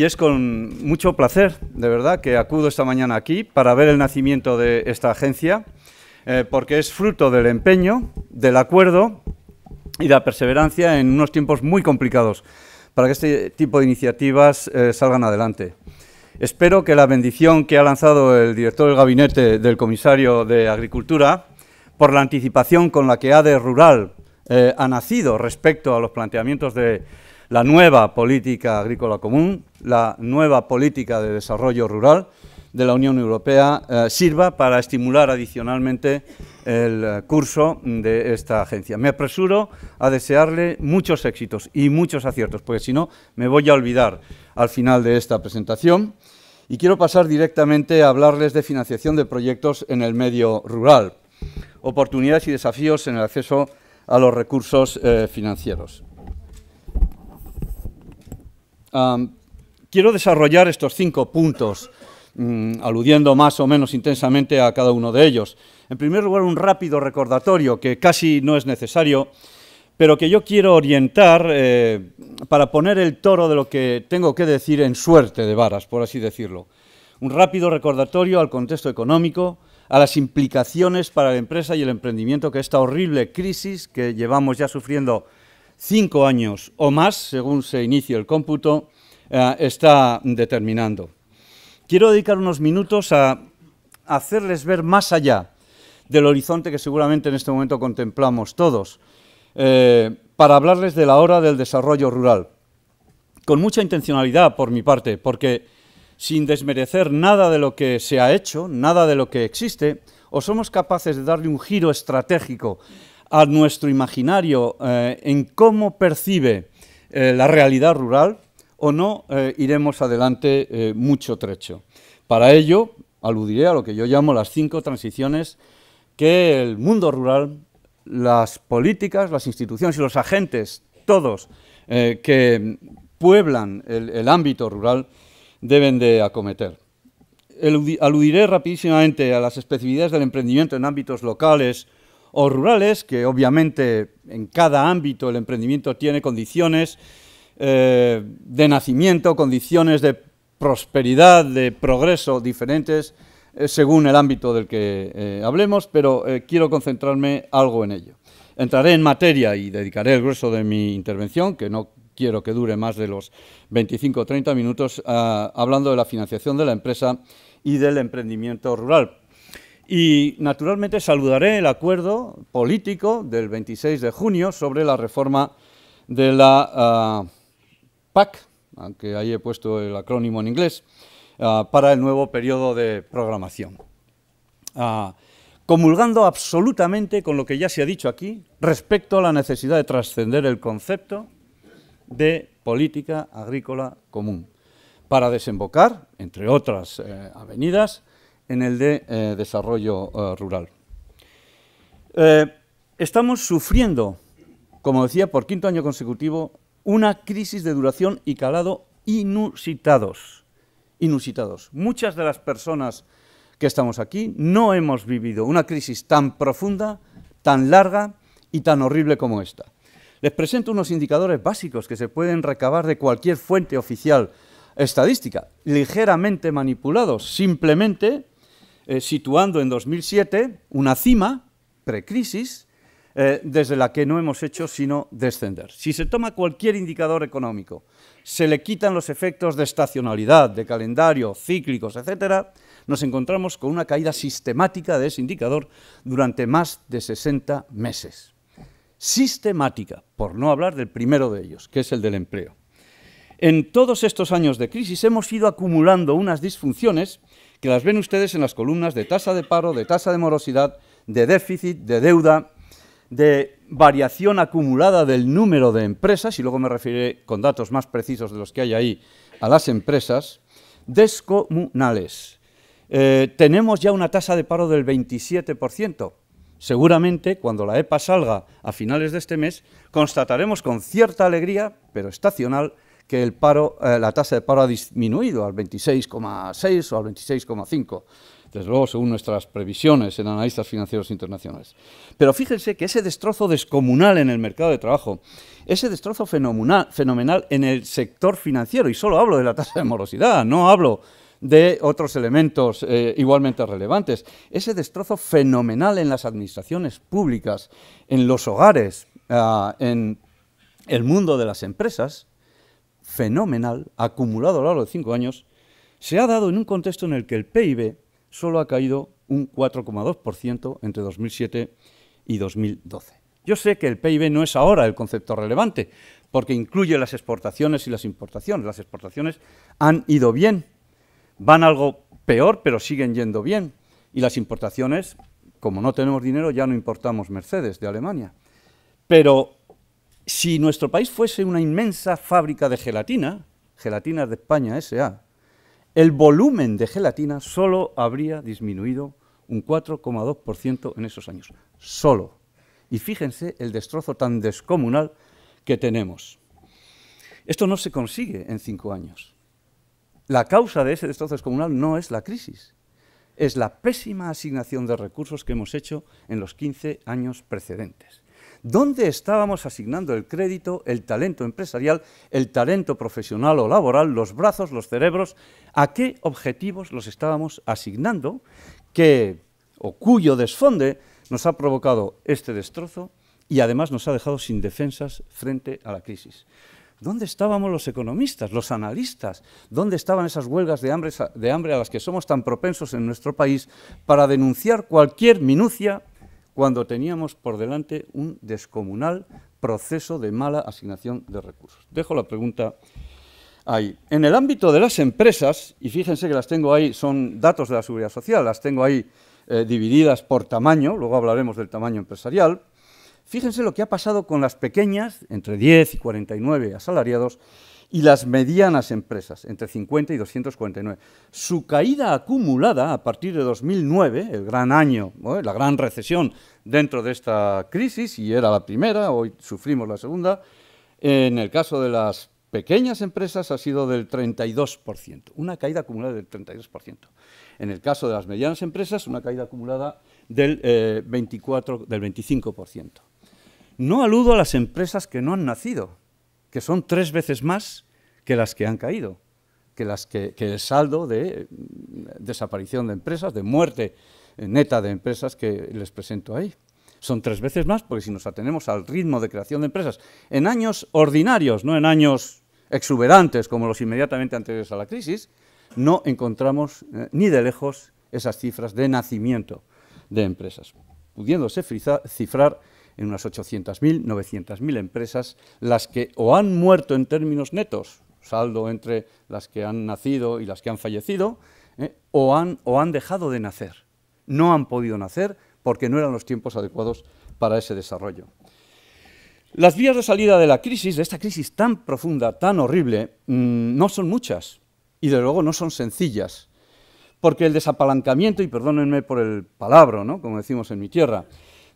y es con mucho placer, de verdad, que acudo esta mañana aquí para ver el nacimiento de esta agencia, eh, porque es fruto del empeño, del acuerdo y de la perseverancia en unos tiempos muy complicados para que este tipo de iniciativas eh, salgan adelante. Espero que la bendición que ha lanzado el director del gabinete del comisario de Agricultura por la anticipación con la que ADE Rural eh, ha nacido respecto a los planteamientos de, la nueva política agrícola común, la nueva política de desarrollo rural de la Unión Europea eh, sirva para estimular adicionalmente el eh, curso de esta agencia. Me apresuro a desearle muchos éxitos y muchos aciertos, porque si no me voy a olvidar al final de esta presentación. Y quiero pasar directamente a hablarles de financiación de proyectos en el medio rural, oportunidades y desafíos en el acceso a los recursos eh, financieros quiero desarrollar estos cinco puntos, mm, aludiendo más o menos intensamente a cada uno de ellos. En primer lugar, un rápido recordatorio que casi no es necesario, pero que yo quiero orientar eh, para poner el toro de lo que tengo que decir en suerte de varas, por así decirlo. Un rápido recordatorio al contexto económico, a las implicaciones para la empresa y el emprendimiento que esta horrible crisis que llevamos ya sufriendo cinco años o más, según se inicie el cómputo, eh, está determinando. Quiero dedicar unos minutos a hacerles ver más allá del horizonte que seguramente en este momento contemplamos todos, eh, para hablarles de la hora del desarrollo rural. Con mucha intencionalidad por mi parte, porque sin desmerecer nada de lo que se ha hecho, nada de lo que existe, o somos capaces de darle un giro estratégico a nuestro imaginario eh, en cómo percibe eh, la realidad rural o no, eh, iremos adelante mucho trecho. Para ello, aludiré a lo que yo llamo las cinco transiciones que el mundo rural, las políticas, las instituciones y los agentes, todos que pueblan el, el ámbito rural, deben de acometer aludiré rapidísimamente a las especificidades del emprendimiento en ámbitos locales o rurales, que obviamente en cada ámbito el emprendimiento tiene condiciones eh, de nacimiento, condiciones de prosperidad, de progreso diferentes eh, según el ámbito del que eh, hablemos, pero quiero concentrarme algo en ello. Entraré en materia y dedicaré el grueso de mi intervención, que no quiero que dure más de los 25 o 30 minutos, ah, hablando de la financiación de la empresa y del emprendimiento rural, y, naturalmente, saludaré el acuerdo político del 26 de junio sobre la reforma de la ah, PAC, aunque ah, ahí he puesto el acrónimo en inglés, ah, para el nuevo periodo de programación. comulgando absolutamente con lo que ya se ha dicho aquí respecto a la necesidad de trascender el concepto de política agrícola común, para desembocar, entre otras eh, avenidas, en el de eh, desarrollo eh, rural. Eh, estamos sufriendo, como decía, por quinto año consecutivo, una crisis de duración y calado inusitados. Inusitados. Muchas de las personas que estamos aquí no hemos vivido una crisis tan profunda, tan larga y tan horrible como esta. Les presento unos indicadores básicos que se pueden recabar de cualquier fuente oficial estadística, ligeramente manipulados, simplemente eh, situando en 2007 una cima, precrisis, eh, desde la que no hemos hecho sino descender. Si se toma cualquier indicador económico, se le quitan los efectos de estacionalidad, de calendario, cíclicos, etcétera, nos encontramos con una caída sistemática de ese indicador durante más de 60 meses. Sistemática, por no hablar del primero de ellos, que es el del empleo. En todos estos años de crisis hemos ido acumulando unas disfunciones que las ven ustedes en las columnas de tasa de paro, de tasa de morosidad, de déficit, de deuda, de variación acumulada del número de empresas, y luego me referiré con datos más precisos de los que hay ahí a las empresas, descomunales. Eh, tenemos ya una tasa de paro del 27%. Seguramente cuando la EPA salga a finales de este mes, constataremos con cierta alegría, pero estacional, que el paro, eh, la tasa de paro ha disminuido al 26,6 o al 26,5, desde luego según nuestras previsiones en analistas financieros internacionales. Pero fíjense que ese destrozo descomunal en el mercado de trabajo, ese destrozo fenomenal, en el sector financiero, y solo hablo de la tasa de morosidad, no hablo de otros elementos eh, igualmente relevantes. Ese destrozo fenomenal en las administraciones públicas, en los hogares, ah, en el mundo de las empresas, fenomenal, acumulado a lo largo de cinco años, se ha dado en un contexto en el que el PIB solo ha caído un 4,2% entre 2007 y 2012. Yo sé que el PIB no es ahora el concepto relevante, porque incluye las exportaciones y las importaciones. Las exportaciones han ido bien, van algo peor, pero siguen yendo bien. Y las importaciones, como no tenemos dinero, ya no importamos Mercedes de Alemania. Pero si nuestro país fuese una inmensa fábrica de gelatina, gelatina de España S.A., el volumen de gelatina solo habría disminuido un 4,2% en esos años. Solo. Y fíjense el destrozo tan descomunal que tenemos. Esto no se consigue en cinco años. La causa de ese destrozo descomunal no es la crisis, es la pésima asignación de recursos que hemos hecho en los 15 años precedentes dónde estábamos asignando el crédito, el talento empresarial, el talento profesional o laboral, los brazos, los cerebros, a qué objetivos los estábamos asignando, que o cuyo desfonde nos ha provocado este destrozo y además nos ha dejado sin defensas frente a la crisis. ¿Dónde estábamos los economistas, los analistas? ¿Dónde estaban esas huelgas de hambre, de hambre, a las que somos tan propensos en nuestro país para denunciar cualquier minucia cuando teníamos por delante un descomunal proceso de mala asignación de recursos. Dejo la pregunta ahí. En el ámbito de las empresas, y fíjense que las tengo ahí, son datos de la seguridad social, las tengo ahí eh, divididas por tamaño, luego hablaremos del tamaño empresarial, fíjense lo que ha pasado con las pequeñas, entre 10 y 49 asalariados, y las medianas empresas, entre 50 y 249. Su caída acumulada a partir de 2009, el gran año, la gran recesión dentro de esta crisis, y era la primera, hoy sufrimos la segunda, en el caso de las pequeñas empresas ha sido del 32%, una caída acumulada del 32%. En el caso de las medianas empresas, una caída acumulada del, 24, eh, del 25%. No aludo a las empresas que no han nacido, que son tres veces más que las que han caído, que, las que, el saldo de mm, desaparición de empresas, de muerte eh, neta de empresas que les presento ahí. Son tres veces más, porque si nos atenemos al ritmo de creación de empresas en años ordinarios, no en años exuberantes como los inmediatamente anteriores a la crisis, no encontramos eh, ni de lejos esas cifras de nacimiento de empresas, pudiéndose cifrar en unas 800.000, 900.000 empresas, las que o han muerto en términos netos, saldo entre las que han nacido y las que han fallecido, eh, o, han, o han dejado de nacer. No han podido nacer porque no eran los tiempos adecuados para ese desarrollo. Las vías de salida de la crisis, de esta crisis tan profunda, tan horrible, mm, no son muchas y de luego no son sencillas, porque el desapalancamiento, y perdónenme por el palabra, ¿no? como decimos en mi tierra,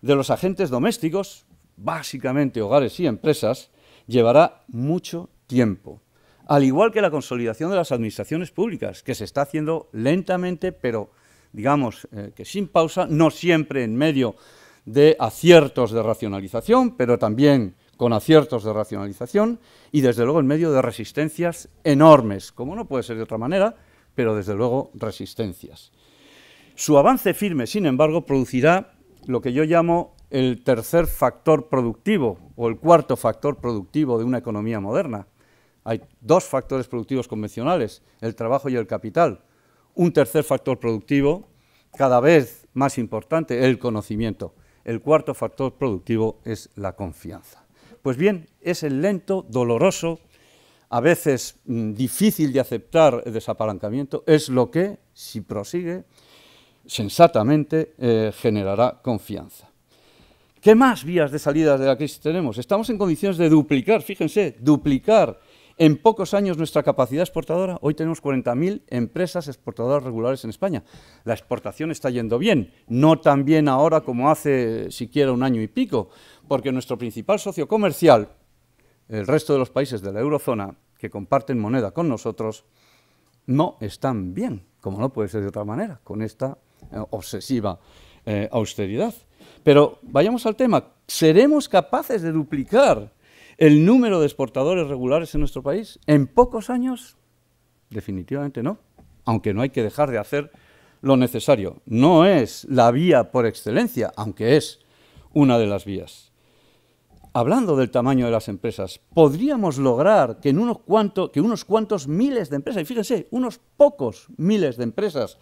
de los agentes domésticos, básicamente hogares y empresas, llevará mucho tiempo. Al igual que la consolidación de las administraciones públicas, que se está haciendo lentamente, pero digamos eh, que sin pausa, no siempre en medio de aciertos de racionalización, pero también con aciertos de racionalización y desde luego en medio de resistencias enormes, como no puede ser de otra manera, pero desde luego resistencias. Su avance firme, sin embargo, producirá lo que yo llamo el tercer factor productivo o el cuarto factor productivo de una economía moderna. Hay dos factores productivos convencionales, el trabajo y el capital. Un tercer factor productivo, cada vez más importante, el conocimiento. El cuarto factor productivo es la confianza. Pues bien, es el lento, doloroso, a veces mm, difícil de aceptar el desapalancamiento, es lo que, si prosigue, sensatamente eh, generará confianza. ¿Qué más vías de salida de la crisis tenemos? Estamos en condiciones de duplicar, fíjense, duplicar en pocos años nuestra capacidad exportadora. Hoy tenemos 40.000 empresas exportadoras regulares en España. La exportación está yendo bien, no tan bien ahora como hace siquiera un año y pico, porque nuestro principal socio comercial, el resto de los países de la eurozona que comparten moneda con nosotros, no están bien, como no puede ser de otra manera, con esta eh, obsesiva eh, austeridad. Pero vayamos al tema. ¿Seremos capaces de duplicar el número de exportadores regulares en nuestro país en pocos años? Definitivamente no, aunque no hay que dejar de hacer lo necesario. No es la vía por excelencia, aunque es una de las vías. Hablando del tamaño de las empresas, podríamos lograr que, unos, cuantos, que unos cuantos miles de empresas, y fíjense, unos pocos miles de empresas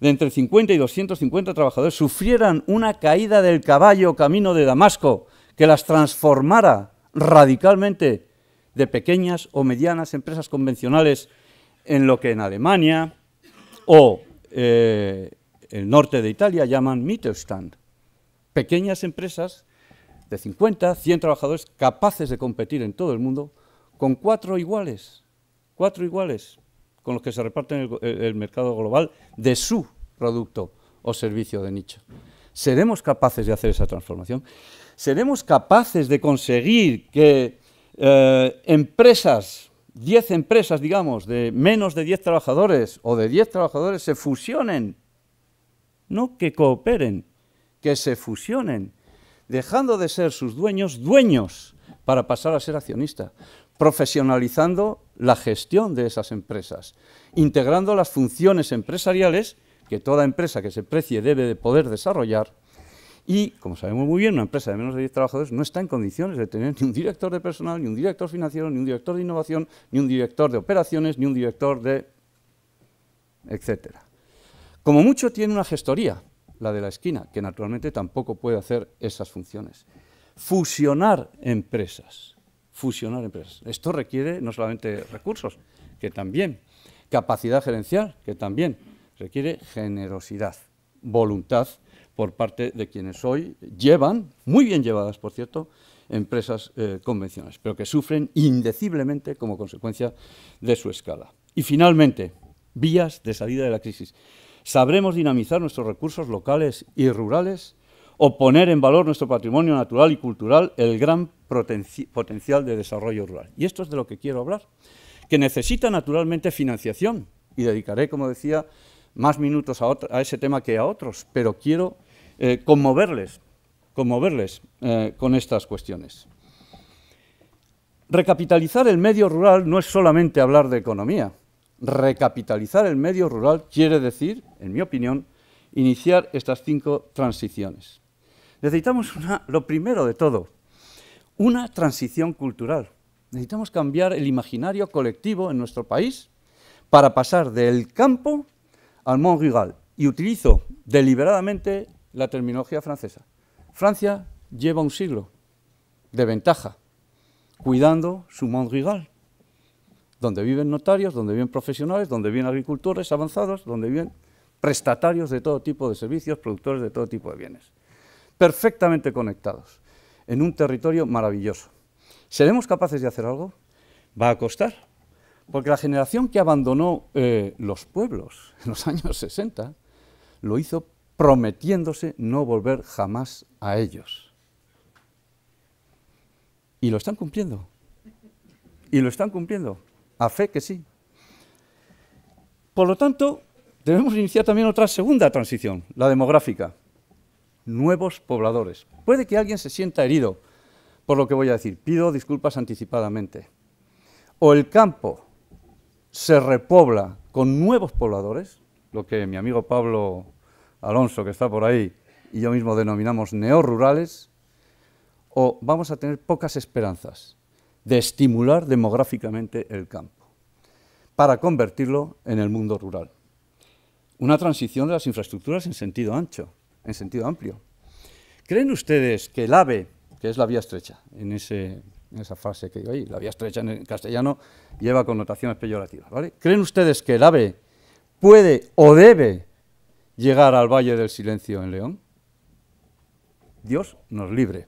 de entre 50 y 250 trabajadores sufrieran una caída del caballo camino de Damasco que las transformara radicalmente de pequeñas o medianas empresas convencionales en lo que en Alemania o eh, el norte de Italia llaman Mittelstand. Pequeñas empresas de 50, 100 trabajadores capaces de competir en todo el mundo con cuatro iguales, cuatro iguales, con los que se reparten eh, el, mercado global de su producto o servicio de nicho. ¿Seremos capaces de hacer esa transformación? ¿Seremos capaces de conseguir que eh, empresas, 10 empresas, digamos, de menos de 10 trabajadores o de 10 trabajadores se fusionen? No que cooperen, que se fusionen, dejando de ser sus dueños dueños para pasar a ser accionistas profesionalizando la gestión de esas empresas, integrando las funciones empresariales que toda empresa que se precie debe de poder desarrollar y, como sabemos muy bien, una empresa de menos de 10 trabajadores no está en condiciones de tener ni un director de personal, ni un director financiero, ni un director de innovación, ni un director de operaciones, ni un director de... etcétera. Como mucho tiene una gestoría, la de la esquina, que naturalmente tampoco puede hacer esas funciones. Fusionar empresas fusionar empresas. Esto requiere no solamente recursos, que también, capacidad gerencial, que también, requiere generosidad, voluntad por parte de quienes hoy llevan, muy bien llevadas por cierto, empresas eh, convencionales, pero que sufren indeciblemente como consecuencia de su escala. Y finalmente, vías de salida de la crisis. ¿Sabremos dinamizar nuestros recursos locales y rurales? o poner en valor nuestro patrimonio natural y cultural, el gran potencial de desarrollo rural. Y esto es de lo que quiero hablar, que necesita naturalmente financiación, y dedicaré, como decía, más minutos a, ese tema que a otros, pero quiero eh, conmoverles, conmoverles eh, con estas cuestiones. Recapitalizar el medio rural no es solamente hablar de economía. Recapitalizar el medio rural quiere decir, en mi opinión, iniciar estas cinco transiciones. Necesitamos lo primero de todo, una transición cultural. Necesitamos cambiar el imaginario colectivo en nuestro país para pasar del campo al mont rural. Y utilizo deliberadamente la terminología francesa. Francia lleva un siglo de ventaja cuidando su mont rural, donde viven notarios, donde viven profesionales, donde viven agricultores avanzados, donde viven prestatarios de todo tipo de servicios, productores de todo tipo de bienes perfectamente conectados, en un territorio maravilloso. ¿Seremos capaces de hacer algo? Va a costar, porque la generación que abandonó eh, los pueblos en los años 60 lo hizo prometiéndose no volver jamás a ellos. Y lo están cumpliendo. Y lo están cumpliendo. A fe que sí. Por lo tanto, debemos iniciar también otra segunda transición, la demográfica nuevos pobladores. Puede que alguien se sienta herido por lo que voy a decir, pido disculpas anticipadamente. O el campo se repobla con nuevos pobladores, lo que mi amigo Pablo Alonso, que está por ahí, y yo mismo denominamos neorurales, o vamos a tener pocas esperanzas de estimular demográficamente el campo para convertirlo en el mundo rural. Una transición de las infraestructuras en sentido ancho en sentido amplio. ¿Creen ustedes que el AVE, que es la vía estrecha, en, esa frase que digo ahí, la vía estrecha en castellano lleva connotaciones peyorativas, ¿Creen ustedes que el AVE puede o debe llegar al Valle del Silencio en León? Dios nos libre.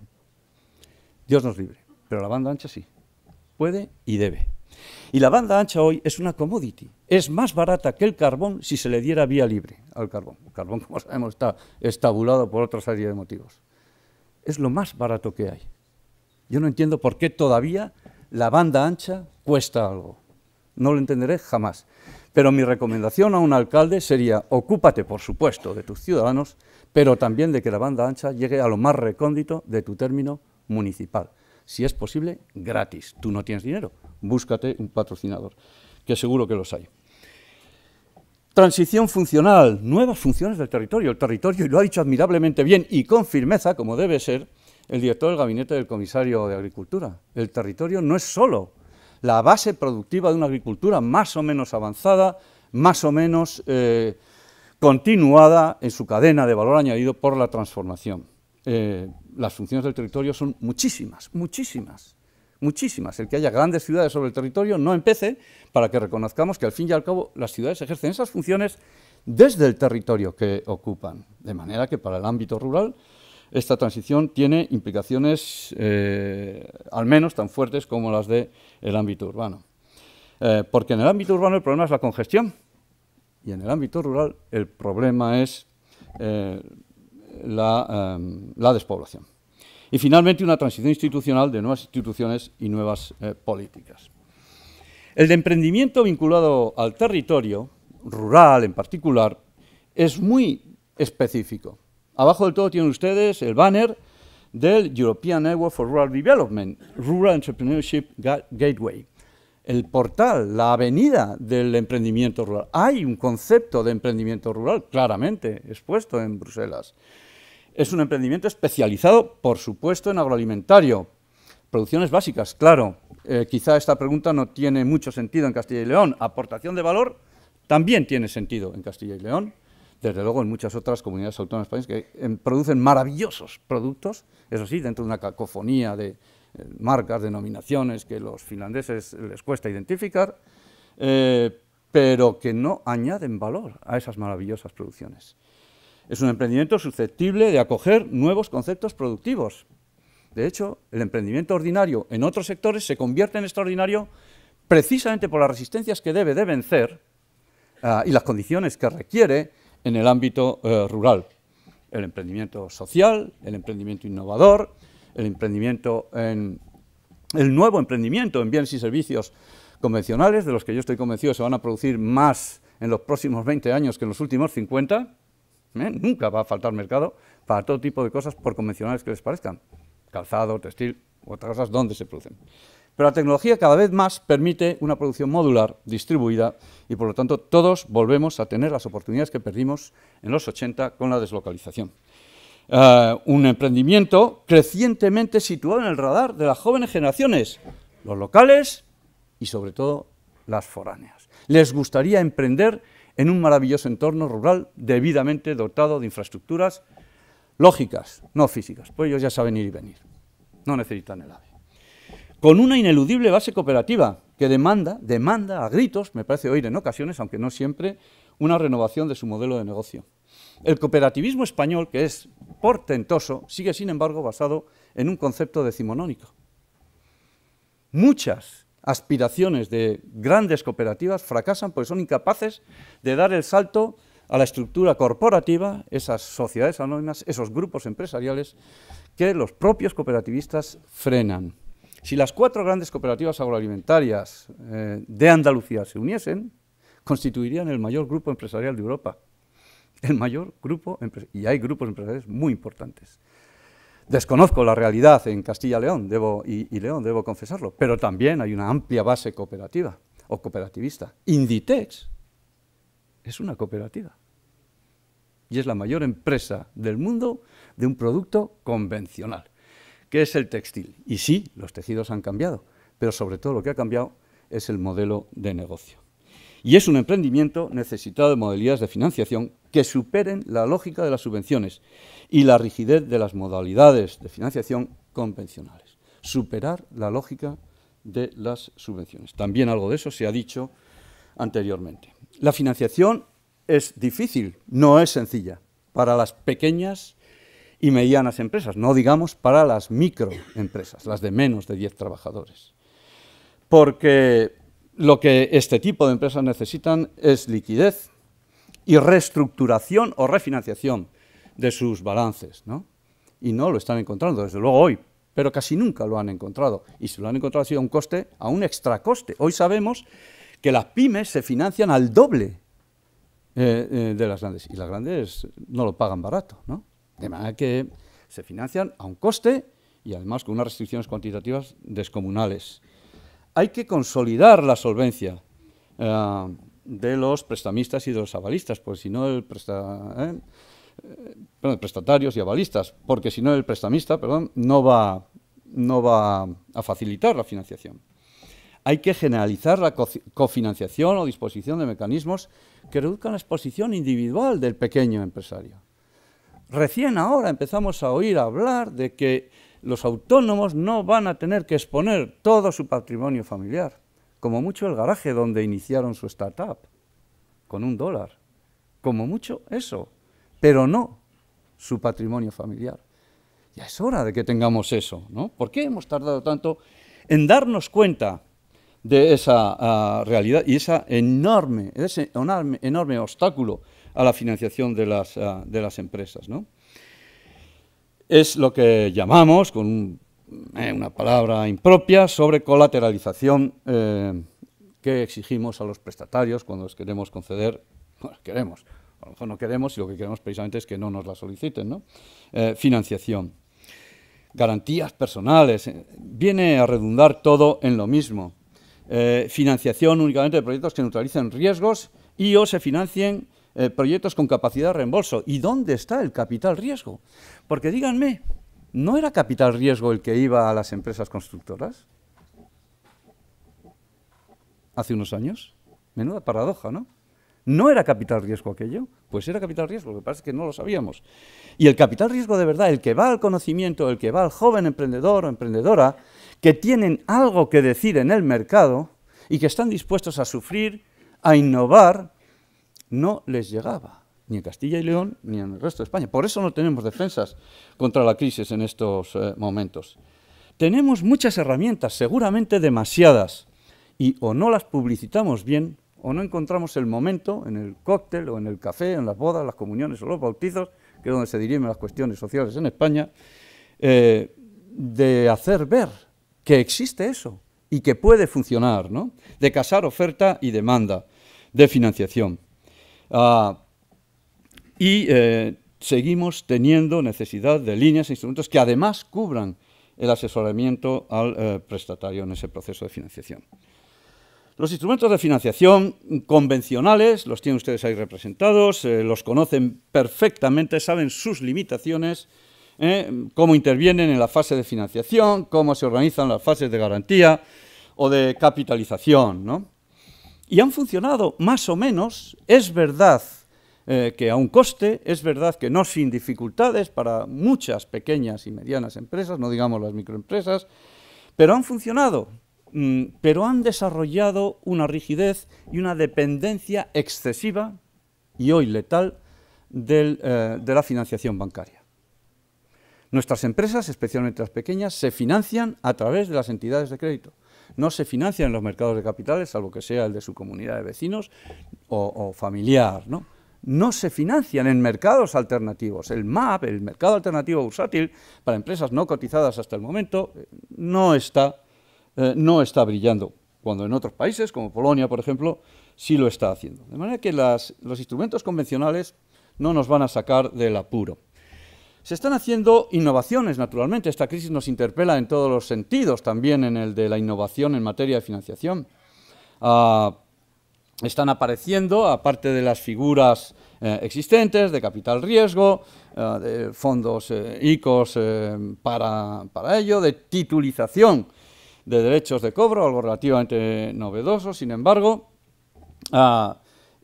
Dios nos libre. Pero la banda ancha sí. Puede y debe. Y la banda ancha hoy es una commodity. Es más barata que el carbón si se le diera vía libre al carbón. El carbón, como sabemos, está estabulado por otra serie de motivos. Es lo más barato que hay. Yo no entiendo por qué todavía la banda ancha cuesta algo. No lo entenderé jamás. Pero mi recomendación a un alcalde sería, ocúpate, por supuesto, de tus ciudadanos, pero también de que la banda ancha llegue a lo más recóndito de tu término municipal si es posible, gratis. Tú no tienes dinero, búscate un patrocinador, que seguro que los hay. Transición funcional, nuevas funciones del territorio. El territorio, y lo ha dicho admirablemente bien y con firmeza, como debe ser, el director del gabinete del comisario de Agricultura. El territorio no es solo la base productiva de una agricultura más o menos avanzada, más o menos eh, continuada en su cadena de valor añadido por la transformación. Eh, las funciones del territorio son muchísimas, muchísimas, muchísimas. El que haya grandes ciudades sobre el territorio no empece para que reconozcamos que al fin y al cabo las ciudades ejercen esas funciones desde el territorio que ocupan. De manera que para el ámbito rural esta transición tiene implicaciones eh, al menos tan fuertes como las del ámbito urbano. Eh, porque en el ámbito urbano el problema es la congestión y en el ámbito rural el problema es eh, Em, la, despoblación. Y finalmente una transición institucional de nuevas instituciones y nuevas eh, políticas. El de emprendimiento vinculado al territorio, rural en particular, es muy específico. Abajo del todo tienen ustedes el banner del European Network for Rural Development, Rural Entrepreneurship Gateway el portal, la avenida del emprendimiento rural. Hay un concepto de emprendimiento rural claramente expuesto en Bruselas. Es un emprendimiento especializado, por supuesto, en agroalimentario. Producciones básicas, claro. Eh, quizá esta pregunta no tiene mucho sentido en Castilla y León. Aportación de valor también tiene sentido en Castilla y León. Desde luego en muchas otras comunidades autónomas que eh, producen maravillosos productos, eso sí, dentro de una cacofonía de, marcas, denominaciones que los finlandeses les cuesta identificar, eh, pero que no añaden valor a esas maravillosas producciones. Es un emprendimiento susceptible de acoger nuevos conceptos productivos. De hecho, el emprendimiento ordinario en otros sectores se convierte en extraordinario precisamente por las resistencias que debe de vencer ah, y las condiciones que requiere en el ámbito eh, rural. El emprendimiento social, el emprendimiento innovador, el emprendimiento en, el nuevo emprendimiento en bienes y servicios convencionales, de los que yo estoy convencido se van a producir más en los próximos 20 años que en los últimos 50, ¿eh? nunca va a faltar mercado para todo tipo de cosas, por convencionales que les parezcan, calzado, textil, otras cosas, donde se producen. Pero la tecnología cada vez más permite una producción modular, distribuida, y por lo tanto todos volvemos a tener las oportunidades que perdimos en los 80 con la deslocalización. Eh, un emprendimiento crecientemente situado en el radar de las jóvenes generaciones, los locales y sobre todo las foráneas. Les gustaría emprender en un maravilloso entorno rural debidamente dotado de infraestructuras lógicas, no físicas, pues ellos ya saben ir y venir, no necesitan el AVE. Con una ineludible base cooperativa que demanda, demanda a gritos, me parece oír en ocasiones, aunque no siempre, una renovación de su modelo de negocio. El cooperativismo español, que es portentoso, sigue sin embargo basado en un concepto decimonónico. Muchas aspiraciones de grandes cooperativas fracasan porque son incapaces de dar el salto a la estructura corporativa, esas sociedades anónimas, esos grupos empresariales que los propios cooperativistas frenan. Si las cuatro grandes cooperativas agroalimentarias eh, de Andalucía se uniesen, constituirían el mayor grupo empresarial de Europa. El mayor grupo, y hay grupos empresariales muy importantes. Desconozco la realidad en Castilla León, y, León, debo confesarlo, pero también hay una amplia base cooperativa o cooperativista. Inditex es una cooperativa y es la mayor empresa del mundo de un producto convencional, que es el textil. Y sí, los tejidos han cambiado, pero sobre todo lo que ha cambiado es el modelo de negocio y es un emprendimiento necesitado de modalidades de financiación que superen la lógica de las subvenciones y la rigidez de las modalidades de financiación convencionales. Superar la lógica de las subvenciones. También algo de eso se ha dicho anteriormente. La financiación es difícil, no es sencilla, para las pequeñas y medianas empresas, no digamos para las microempresas, las de menos de 10 trabajadores. Porque lo que este tipo de empresas necesitan es liquidez y reestructuración o refinanciación de sus balances, ¿no? Y no lo están encontrando, desde luego hoy, pero casi nunca lo han encontrado. Y si lo han encontrado ha sido a un coste, a un extracoste. Hoy sabemos que las pymes se financian al doble eh, eh, de las grandes. Y las grandes no lo pagan barato, ¿no? De manera que se financian a un coste y además con unas restricciones cuantitativas descomunales hay que consolidar la solvencia eh, de los prestamistas y de los avalistas, porque si no el, eh, prestatarios y avalistas, porque si no el prestamista, no va, no va a facilitar la financiación. Hay que generalizar la cofinanciación o disposición de mecanismos que reduzcan la exposición individual del pequeño empresario. Recién ahora empezamos a oír hablar de que los autónomos no van a tener que exponer todo su patrimonio familiar, como mucho el garaje donde iniciaron su startup, con un dólar, como mucho eso, pero no su patrimonio familiar. Ya es hora de que tengamos eso, ¿no? ¿Por qué hemos tardado tanto en darnos cuenta de esa ah, realidad y esa enorme, ese enorme, obstáculo a la financiación de las, ah, de las empresas, ¿no? es lo que llamamos, con eh, una palabra impropia, sobre colateralización eh, que exigimos a los prestatarios cuando les queremos conceder, bueno, queremos, a lo mejor no queremos y lo que queremos precisamente es que no nos la soliciten, ¿no? Eh, financiación, garantías personales, viene a redundar todo en lo mismo. financiación únicamente de proyectos que neutralicen riesgos y o se financien eh, proyectos con capacidad de reembolso. ¿Y dónde está el capital riesgo? Porque díganme, ¿no era capital riesgo el que iba a las empresas constructoras? Hace unos años. Menuda paradoja, ¿no? ¿No era capital riesgo aquello? Pues era capital riesgo, lo que pasa es que no lo sabíamos. Y el capital riesgo de verdad, el que va al conocimiento, el que va al joven emprendedor o emprendedora, que tienen algo que decir en el mercado y que están dispuestos a sufrir, a innovar, no les llegaba, ni en Castilla y León, ni en el resto de España. Por eso no tenemos defensas contra la crisis en estos eh, momentos. Tenemos muchas herramientas, seguramente demasiadas, y o no las publicitamos bien, o no encontramos el momento en el cóctel o en el café, en las bodas, las comuniones o los bautizos, que es donde se dirimen las cuestiones sociales en España, eh, de hacer ver que existe eso y que puede funcionar, ¿no? de casar oferta y demanda de financiación. Ah, y eh, seguimos teniendo necesidad de líneas e instrumentos que además cubran el asesoramiento al eh, prestatario en ese proceso de financiación. Los instrumentos de financiación convencionales, los tienen ustedes ahí representados, eh, los conocen perfectamente, saben sus limitaciones, cómo intervienen en la fase de financiación, cómo se organizan las fases de garantía o de capitalización. ¿no? y han funcionado más o menos, es verdad eh, que a un coste, es verdad que no sin dificultades para muchas pequeñas y medianas empresas, no digamos las microempresas, pero han funcionado, mm, pero han desarrollado una rigidez y una dependencia excesiva y hoy letal eh, de la financiación bancaria. Nuestras empresas, especialmente las pequeñas, se financian a través de las entidades de crédito no se financian en los mercados de capitales, salvo que sea el de su comunidad de vecinos o, familiar, ¿no? no se financian en mercados alternativos. El MAP, el mercado alternativo bursátil para empresas no cotizadas hasta el momento, eh, no está, eh, no está brillando, cuando en otros países, como Polonia, por ejemplo, sí lo está haciendo. De manera que los instrumentos convencionales no nos van a sacar del apuro. Se están haciendo innovaciones, naturalmente. Esta crisis nos interpela en todos los sentidos, también en el de la innovación en materia de financiación. Ah, están apareciendo, aparte de las figuras eh, existentes de capital riesgo, ah, de fondos eh, ICOs eh, para, ello, de titulización de derechos de cobro, algo relativamente novedoso, sin embargo, ah,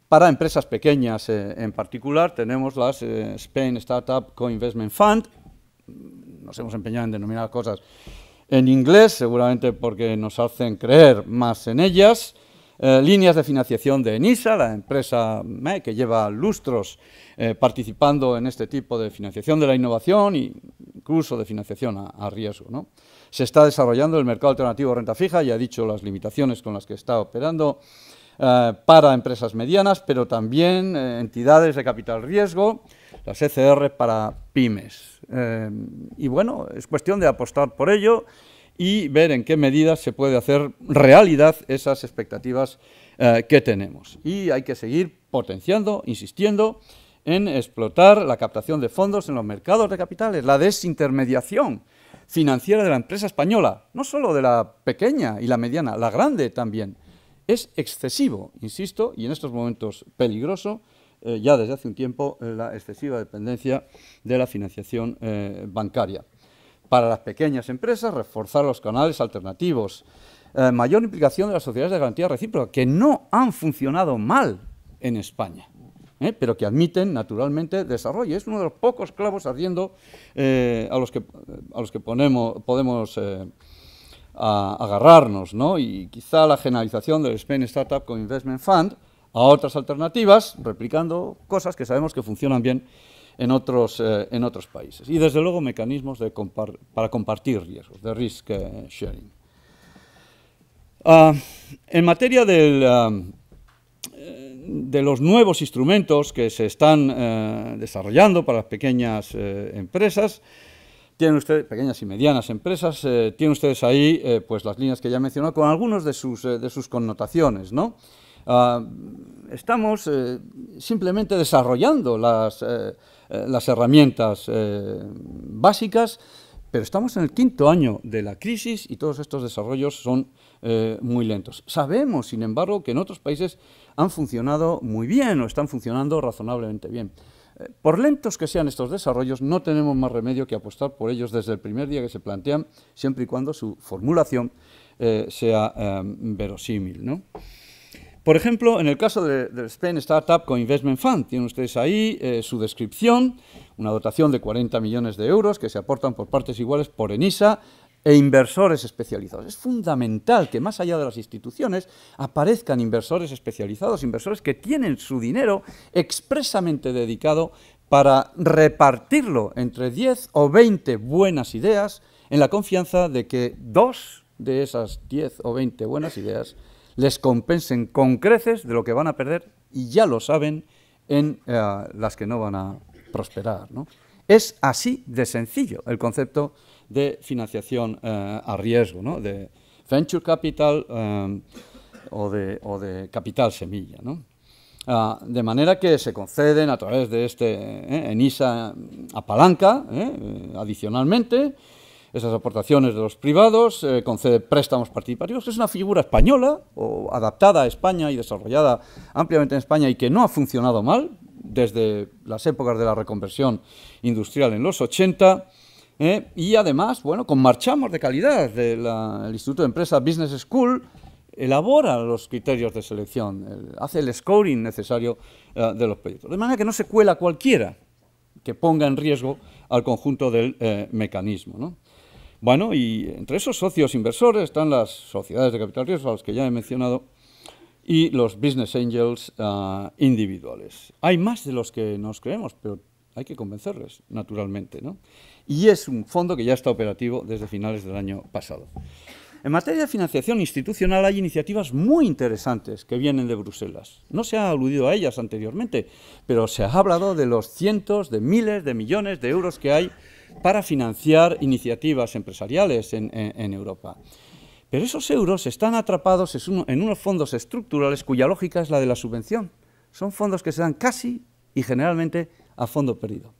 para empresas pequeñas eh, en particular tenemos las eh, Spain Startup Co-Investment Fund. Nos hemos empeñado en denominar cosas en inglés, seguramente porque nos hacen creer más en ellas. Eh, líneas de financiación de ENISA, la empresa e que lleva lustros participando en este tipo de financiación de la innovación e incluso de financiación a, riesgo. Se está desarrollando el mercado alternativo renta fija, ya he dicho las limitaciones con las que está operando eh, para empresas medianas, pero también eh, entidades de capital riesgo, las ECR para pymes. Eh, y bueno, es cuestión de apostar por ello y ver en qué medida se puede hacer realidad esas expectativas que tenemos. Y hay que seguir potenciando, insistiendo en explotar la captación de fondos en los mercados de capitales, la desintermediación financiera de la empresa española, no solo de la pequeña y la mediana, la grande también. Es excesivo, insisto, y en estos momentos peligroso, eh, ya desde hace un tiempo, la excesiva dependencia de la financiación eh, bancaria. Para las pequeñas empresas, reforzar los canales alternativos. Eh, mayor implicación de las sociedades de garantía recíproca, que no han funcionado mal en España. pero que admiten naturalmente desarrollo. Es uno de los pocos clavos ardiendo a los que, a los que ponemos, podemos a agarrarnos, ¿no? Y quizá la generalización del Spain Startup con Investment Fund a otras alternativas, replicando cosas que sabemos que funcionan bien en otros, eh, en otros países. Y desde luego mecanismos de para compartir riesgos, de risk eh, sharing. Ah, en materia ah, eh, de los nuevos instrumentos que se están desarrollando para las pequeñas empresas, tienen ustedes, pequeñas y medianas empresas, eh, tienen ustedes ahí eh, pues las líneas que ya he con algunos de sus, eh, connotaciones, ah, estamos simplemente desarrollando las herramientas básicas, pero estamos en el quinto año de la crisis y todos estos desarrollos son muy lentos. Sabemos, sin embargo, que en otros países han funcionado muy bien o están funcionando razonablemente bien. Por lentos que sean estos desarrollos, no tenemos más remedio que apostar por ellos desde el primer día que se plantean, siempre y cuando su formulación eh, sea eh, verosímil. Por ejemplo, en el caso del de Spain Startup con Investment Fund, tienen ustedes ahí eh, su descripción, una dotación de 40 millones de euros que se aportan por partes iguales por ENISA e inversores especializados. Es fundamental que más allá de las instituciones aparezcan inversores especializados, inversores que tienen su dinero expresamente dedicado para repartirlo entre 10 o 20 buenas ideas en la confianza de que dos de esas 10 o 20 buenas ideas les compensen con creces de lo que van a perder y ya lo saben en eh, las que no van a prosperar. Es así de sencillo el concepto de financiación eh, a riesgo, ¿no? de venture capital eh, o, de, capital semilla. ¿no? Ah, de manera que se conceden a través de este eh, a palanca, eh, adicionalmente esas aportaciones de los privados, concede préstamos participativos, es una figura española o adaptada a España y desarrollada ampliamente en España y que no ha funcionado mal desde las épocas de la reconversión industrial en los 80 ¿eh? y además, bueno, con marchamos de calidad. De el Instituto de Empresa Business School elabora los criterios de selección, hace el scoring necesario eh, de los proyectos. De manera que no se cuela cualquiera que ponga en riesgo al conjunto del eh, mecanismo. Bueno, y entre esos socios inversores están las sociedades de capital riesgo, a los que ya he mencionado, y los business angels ah, individuales. Hay más de los que nos creemos, pero hay que convencerles, naturalmente. ¿no? Y es un fondo que ya está operativo desde finales del año pasado. En materia de financiación institucional hay iniciativas muy interesantes que vienen de Bruselas. No se ha aludido a ellas anteriormente, pero se ha hablado de los cientos de miles de millones de euros que hay para financiar iniciativas empresariales en, en Europa. Pero esos euros están atrapados en unos fondos estructurales cuya lógica es la de la subvención. Son fondos que se dan casi y generalmente a fondo perdido.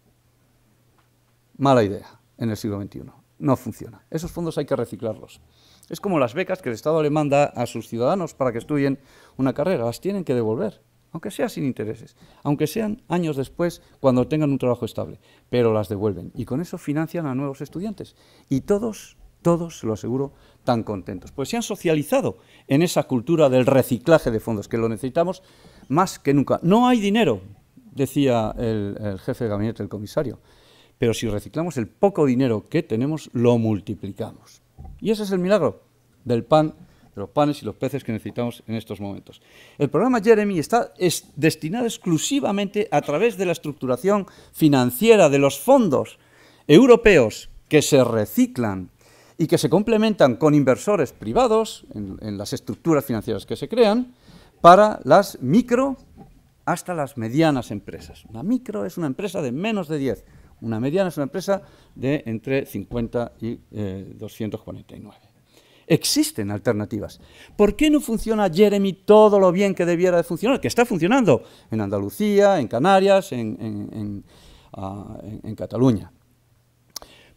Mala idea en el siglo XXI. No funciona. Esos fondos hay que reciclarlos. Es como las becas que el Estado le manda a sus ciudadanos para que estudien una carrera. Las tienen que devolver, aunque sea sin intereses, aunque sean años después cuando tengan un trabajo estable. Pero las devuelven y con eso financian a nuevos estudiantes. Y todos, todos, se lo aseguro, tan contentos. Pues se han socializado en esa cultura del reciclaje de fondos, que lo necesitamos más que nunca. No hay dinero decía el, jefe de gabinete, el comisario, pero si reciclamos el poco dinero que tenemos, lo multiplicamos. Y ese es el milagro del pan de los panes y los peces que necesitamos en estos momentos. El programa Jeremy está destinado exclusivamente a través de la estructuración financiera de los fondos europeos que se reciclan y que se complementan con inversores privados en, en las estructuras financieras que se crean para las micro hasta las medianas empresas. Una micro es una empresa de menos de 10, una mediana es una empresa de entre 50 y 249. Eh, Existen alternativas. ¿Por qué no funciona Jeremy todo lo bien que debiera de funcionar? Que está funcionando en Andalucía, en Canarias, en ah, Cataluña.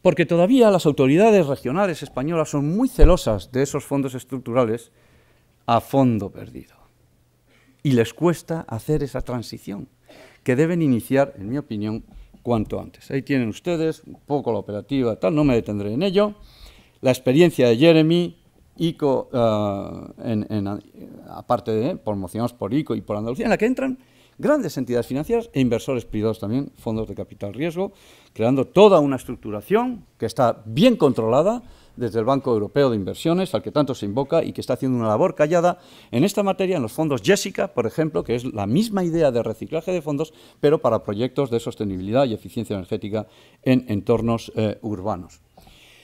Porque todavía las autoridades regionales españolas son muy celosas de esos fondos estructurales a fondo perdido y les cuesta hacer esa transición, que deben iniciar, en mi opinión, cuanto antes. Ahí tienen ustedes un poco la operativa, tal, no me detendré en ello. La experiencia de Jeremy, ICO, eh, aparte de eh, promocionados por ICO y por Andalucía, en la que entran grandes entidades financieras e inversores privados también, fondos de capital riesgo, creando toda una estructuración que está bien controlada desde el Banco Europeo de Inversiones, al que tanto se invoca y que está haciendo una labor callada en esta materia, en los fondos Jessica, por ejemplo, que es la misma idea de reciclaje de fondos, pero para proyectos de sostenibilidad y eficiencia energética en entornos eh, urbanos.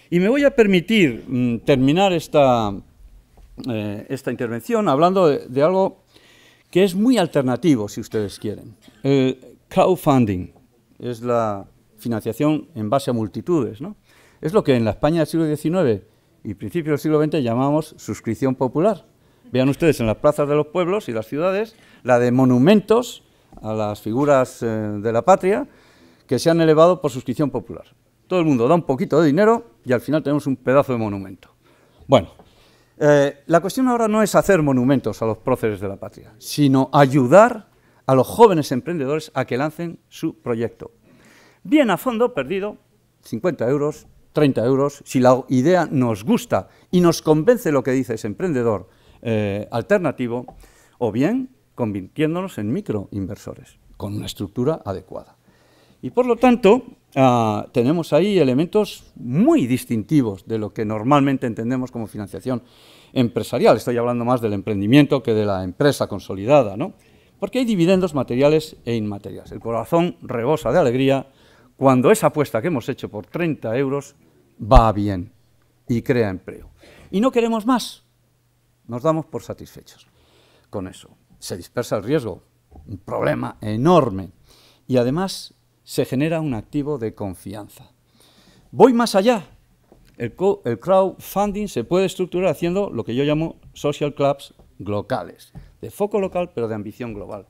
Y me voy a permitir mm, terminar esta, eh, esta intervención hablando de algo que es muy alternativo, si ustedes quieren. El eh, crowdfunding es la financiación en base a multitudes, ¿no? Es lo que en la España del siglo XIX y principios del siglo XX llamamos suscripción popular. Vean ustedes en las plazas de los pueblos y las ciudades la de monumentos a las figuras eh, de la patria que se han elevado por suscripción popular. Todo el mundo da un poquito de dinero y al final tenemos un pedazo de monumento. Bueno, eh, la cuestión ahora no es hacer monumentos a los próceres de la patria, sino ayudar a los jóvenes emprendedores a que lancen su proyecto. Bien a fondo perdido, 50 euros, 30 euros, si la idea nos gusta y nos convence lo que dice ese emprendedor eh, alternativo, o bien convirtiéndonos en microinversores con una estructura adecuada. Y por lo tanto, ah, tenemos ahí elementos muy distintivos de lo que normalmente entendemos como financiación empresarial. Estoy hablando más del emprendimiento que de la empresa consolidada, ¿no? Porque hay dividendos materiales e inmateriales. El corazón rebosa de alegría cuando esa apuesta que hemos hecho por 30 euros va bien y crea empleo. Y no queremos más. Nos damos por satisfechos con eso. Se dispersa el riesgo, un problema enorme. Y además se genera un activo de confianza. Voy más allá. El, crowdfunding se puede estructurar haciendo lo que yo llamo social clubs locales, de foco local pero de ambición global.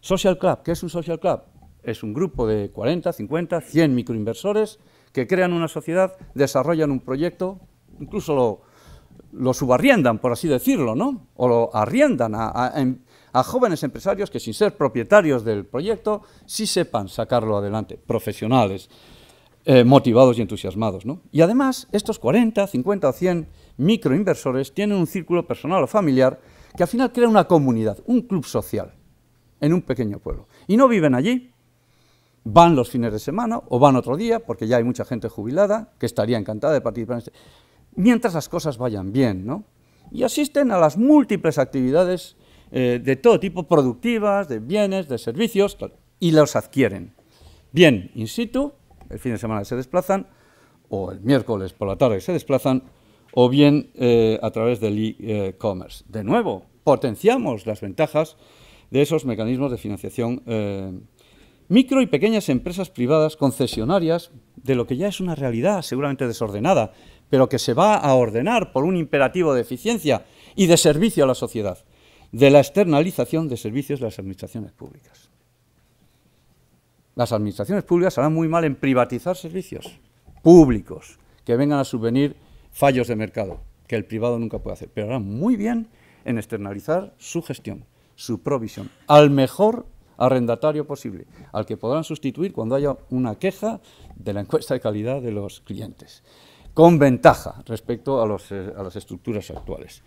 Social club, ¿qué es un social club? Es un grupo de 40, 50, 100 microinversores que crean una sociedad, desarrollan un proyecto, incluso lo, subarriendan, por así decirlo, ¿no? O lo arriendan a a jóvenes empresarios que sin ser propietarios del proyecto, sí sepan sacarlo adelante, profesionales, eh, motivados y entusiasmados. Y además, estos 40, 50 o 100 microinversores tienen un círculo personal o familiar que al final crea una comunidad, un club social, en un pequeño pueblo. Y no viven allí, van los fines de semana o van otro día, porque ya hay mucha gente jubilada que estaría encantada de participar en este. Mientras las cosas vayan bien, ¿no? Y asisten a las múltiples actividades eh, de todo tipo, productivas, de bienes, de servicios, y los adquieren. Bien in situ, el fin de semana se desplazan, o el miércoles por la tarde se desplazan, o bien eh, a través del e-commerce. De nuevo, potenciamos las ventajas de esos mecanismos de financiación. Eh, micro y pequeñas empresas privadas concesionarias de lo que ya es una realidad seguramente desordenada, pero que se va a ordenar por un imperativo de eficiencia y de servicio a la sociedad de la externalización de servicios de las administraciones públicas. Las administraciones públicas harán muy mal en privatizar servicios públicos que vengan a subvenir fallos de mercado, que el privado nunca puede hacer, pero harán muy bien en externalizar su gestión, su provisión, al mejor arrendatario posible, al que podrán sustituir cuando haya una queja de la encuesta de calidad de los clientes, con ventaja respecto a, eh, a las estructuras actuales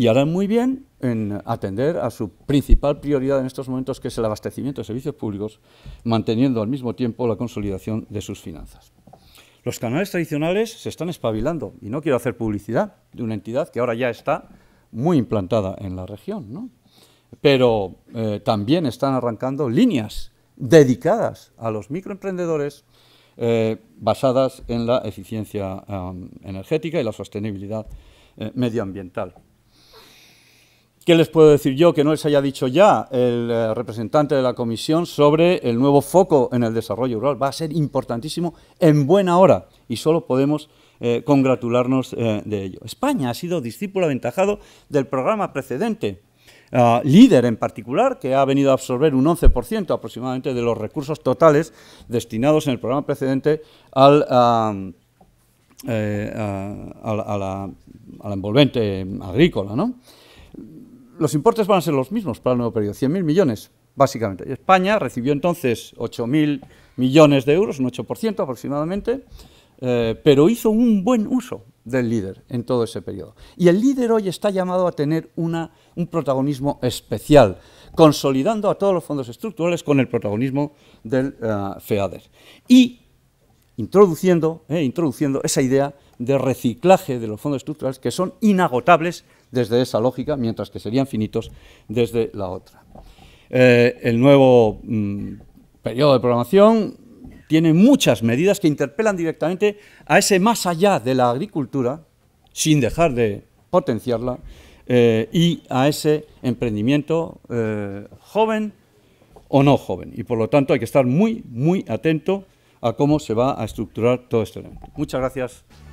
y harán muy bien en atender a su principal prioridad en estos momentos, que es el abastecimiento de servicios públicos, manteniendo al mismo tiempo la consolidación de sus finanzas. Los canales tradicionales se están espabilando y no quiero hacer publicidad de una entidad que ahora ya está muy implantada en la región, pero eh, también están arrancando líneas dedicadas a los microemprendedores eh, basadas en la eficiencia energética y la sostenibilidad eh, medioambiental. ¿Qué les puedo decir yo que no les haya dicho ya el eh, representante de la comisión sobre el nuevo foco en el desarrollo rural? Va a ser importantísimo en buena hora y solo podemos eh, congratularnos eh, de ello. España ha sido discípulo aventajado del programa precedente, ah, líder en particular, que ha venido a absorber un 11% aproximadamente de los recursos totales destinados en el programa precedente al, a, la, envolvente agrícola. ¿no? los importes van a ser los mismos para el nuevo periodo, 100.000 millones, básicamente. España recibió entonces 8.000 millones de euros, un 8% aproximadamente, eh, pero hizo un buen uso del líder en todo ese periodo. Y el líder hoy está llamado a tener un protagonismo especial, consolidando a todos los fondos estructurales con el protagonismo del eh, FEADER. Y introduciendo, eh, introduciendo esa idea de reciclaje de los fondos estructurales que son inagotables desde esa lógica, mientras que serían finitos desde la otra. Eh, el nuevo mm, periodo de programación tiene muchas medidas que interpelan directamente a ese más allá de la agricultura, sin dejar de potenciarla, eh, y a ese emprendimiento eh, joven o no joven. Y por lo tanto hay que estar muy, muy atento a cómo se va a estructurar todo este elemento. Muchas gracias.